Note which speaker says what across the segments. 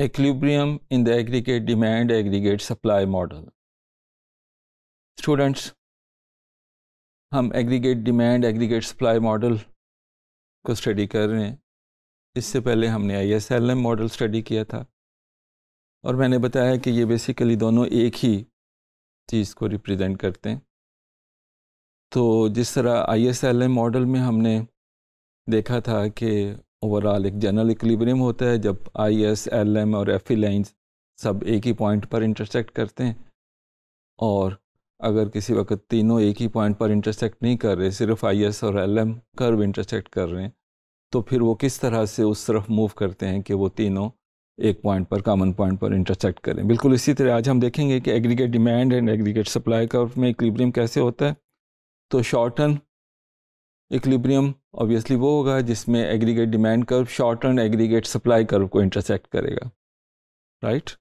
Speaker 1: equilibrium in the aggregate demand aggregate supply model students हम aggregate demand aggregate supply model को study कर रहे हैं इससे पहले हमने I S L M model study किया था और मैंने बताया कि ये बेसिकली दोनों एक ही चीज़ को रिप्रेजेंट करते हैं तो जिस तरह I S L M model में हमने देखा था कि ओवरऑल एक जनरल इक्लिब्रियम होता है जब आई एस एल एम और एफ ई लाइन्स सब एक ही पॉइंट पर इंटरसेक्ट करते हैं और अगर किसी वक्त तीनों एक ही पॉइंट पर इंटरसेक्ट नहीं कर रहे सिर्फ आई एस और एल एम कर्व इंटरसेक्ट कर रहे हैं तो फिर वो किस तरह से उस तरफ मूव करते हैं कि वो तीनों एक पॉइंट पर कॉमन पॉइंट पर इंटरसेक्ट करें बिल्कुल इसी तरह आज हम देखेंगे कि aggregate demand and aggregate supply curve में इक्लिब्रियम कैसे होता है तो शॉर्ट टर्म इक्लिब्रियम ऑब्वियसली वो होगा जिसमें aggregate demand curve short run aggregate supply curve को इंटरसेक्ट करेगा राइट right?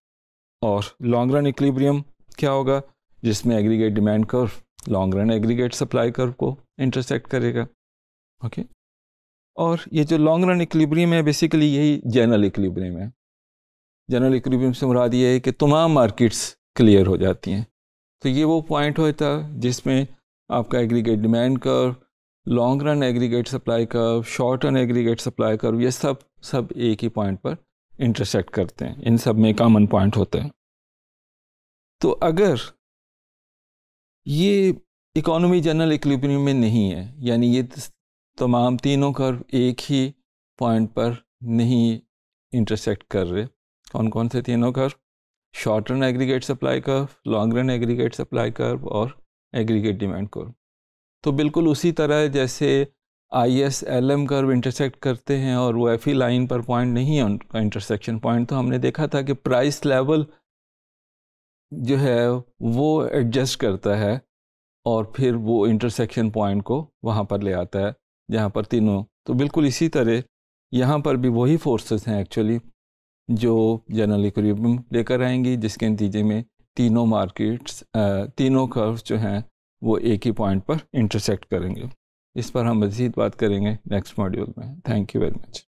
Speaker 1: और लॉन्ग रन इक्लिब्रियम क्या होगा जिसमें aggregate demand curve long run aggregate supply curve को इंटरसेक्ट करेगा ओके okay? और ये जो लॉन्ग रन इक्लिब्रियम है बेसिकली यही जनरल इक्लिब्रियम है जनरल इक्लिब्रियम से मुराद ये है कि तमाम मार्केट्स क्लियर हो जाती हैं तो ये वो पॉइंट होता है जिसमें आपका aggregate demand curve long run aggregate supply curve short run aggregate supply curve ये सब सब एक ही पॉइंट पर इंटरसेक्ट करते हैं इन सब में कॉमन पॉइंट होते हैं तो अगर ये इकोनॉमी जनरल इक्विलिब्रियम में नहीं है यानी ये तमाम तीनों कर्व एक ही पॉइंट पर नहीं इंटरसेक्ट कर रहे कौन कौन से तीनों curve short run aggregate supply curve long run aggregate supply curve और एग्रीगेट डिमांड कर्व तो बिल्कुल उसी तरह जैसे I S L M curve intersect करते हैं और वो एफ ई लाइन पर पॉइंट नहीं है उनका इंटरसेक्शन पॉइंट तो हमने देखा था कि प्राइस लेवल जो है वो एडजस्ट करता है और फिर वो इंटरसेक्शन पॉइंट को वहाँ पर ले आता है जहाँ पर तीनों तो बिल्कुल इसी तरह यहाँ पर भी वही फोर्सेस हैं एक्चुअली जो जनरल इक्विलिब्रियम लेकर आएंगी जिसके नतीजे में तीनों मार्केट्स तीनों कर्व जो हैं वो एक ही पॉइंट पर इंटरसेक्ट करेंगे इस पर हम मज़ीद बात करेंगे नेक्स्ट मॉड्यूल में थैंक यू वेरी मच